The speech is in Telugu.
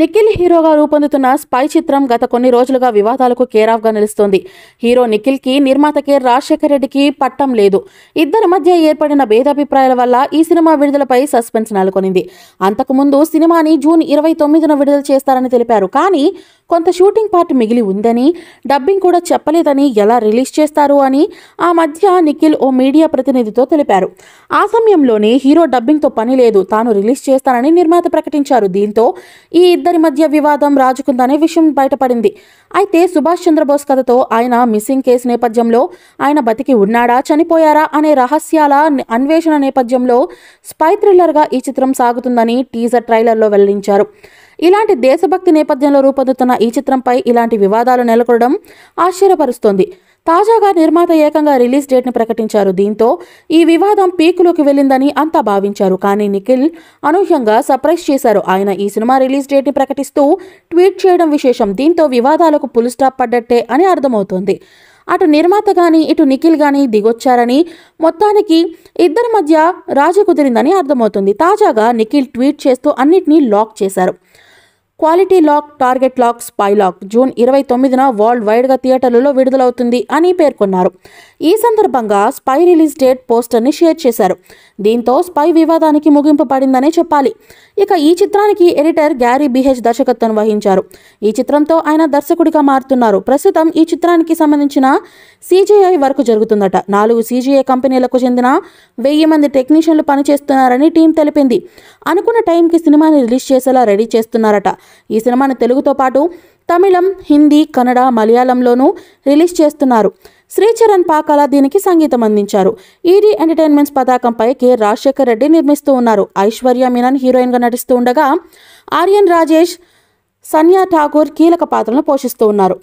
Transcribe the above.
నిఖిల్ హీరోగా రూపొందుతున్న స్పై చిత్రం గత కొన్ని రోజులుగా వివాదాలకు కేరాఫ్గా నిలుస్తోంది హీరో నిఖిల్కి నిర్మాత కె రాజశేఖర్ రెడ్డికి పట్టం లేదు ఇద్దరి మధ్య ఏర్పడిన భేదాభిప్రాయాల వల్ల ఈ సినిమా విడుదలపై సస్పెన్స్ నెలకొనింది అంతకుముందు సినిమాని జూన్ ఇరవై తొమ్మిదిన విడుదల చేస్తారని తెలిపారు కానీ కొంత షూటింగ్ పార్ట్ మిగిలి ఉందని డబ్బింగ్ కూడా చెప్పలేదని ఎలా రిలీజ్ చేస్తారు అని ఆ మధ్య నిఖిల్ ఓ మీడియా ప్రతినిధితో తెలిపారు ఆ సమయంలోనే హీరో డబ్బింగ్తో పని లేదు తాను రిలీజ్ చేస్తానని నిర్మాత ప్రకటించారు దీంతో ఈ ఇద్దరి మధ్య వివాదం రాజుకుందనే విషయం బయటపడింది అయితే సుభాష్ చంద్రబోస్ కథతో ఆయన మిస్సింగ్ కేసు నేపథ్యంలో ఆయన బతికి ఉన్నాడా చనిపోయారా అనే రహస్యాల అన్వేషణ నేపథ్యంలో స్పై థ్రిల్లర్గా ఈ చిత్రం సాగుతుందని టీజర్ ట్రైలర్లో వెల్లడించారు ఇలాంటి దేశభక్తి నేపథ్యంలో రూపొందుతున్న ఈ చిత్రంపై ఇలాంటి వివాదాలు నెలకొనడం ఆశ్చర్యపరుస్తోంది తాజాగా నిర్మాత ఏకంగా రిలీజ్ డేట్ను ప్రకటించారు దీంతో ఈ వివాదం పీకులోకి వెళ్ళిందని అంతా భావించారు కానీ నిఖిల్ అనూహ్యంగా సర్ప్రైజ్ చేశారు ఆయన ఈ సినిమా రిలీజ్ డేట్ని ప్రకటిస్తూ ట్వీట్ చేయడం విశేషం దీంతో వివాదాలకు పులు స్టాప్ పడ్డట్టే అని అర్థమవుతోంది అటు నిర్మాత కానీ ఇటు నిఖిల్ కానీ దిగొచ్చారని మొత్తానికి ఇద్దరి మధ్య రాజీ కుదిరిందని అర్థమవుతుంది తాజాగా నిఖిల్ ట్వీట్ చేస్తూ అన్నిటినీ లాక్ చేశారు quality lock target lock spy lock June ఇరవై తొమ్మిదిన వరల్డ్ వైడ్గా థియేటర్లలో విడుదలవుతుంది అని పేర్కొన్నారు ఈ సందర్భంగా స్పై రిలీజ్ డేట్ పోస్టర్ని షేర్ చేశారు దీంతో స్పై వివాదానికి ముగింపు పడిందనే చెప్పాలి ఇక ఈ చిత్రానికి ఎడిటర్ గ్యారీ బిహెచ్ దర్శకత్వం వహించారు ఈ చిత్రంతో ఆయన దర్శకుడిగా మారుతున్నారు ప్రస్తుతం ఈ చిత్రానికి సంబంధించిన సీజీఐ వర్క్ జరుగుతుందట నాలుగు సీజీఐ కంపెనీలకు చెందిన వెయ్యి మంది టెక్నీషియన్లు పనిచేస్తున్నారని టీం తెలిపింది అనుకున్న టైంకి సినిమాని రిలీజ్ చేసేలా రెడీ చేస్తున్నారట ఈ సినిమాను తెలుగుతో పాటు తమిళం హిందీ కన్నడ మలయాళంలోనూ రిలీజ్ చేస్తున్నారు శ్రీచరణ్ పాకాల దీనికి సంగీతం అందించారు ఈడీ ఎంటర్టైన్మెంట్స్ పతాకంపై కె రాజశేఖర్ రెడ్డి నిర్మిస్తూ ఉన్నారు ఐశ్వర్య మీనన్ హీరోయిన్గా నటిస్తూ ఉండగా ఆర్యన్ రాజేష్ సన్యా ఠాకూర్ కీలక పాత్రను పోషిస్తూ ఉన్నారు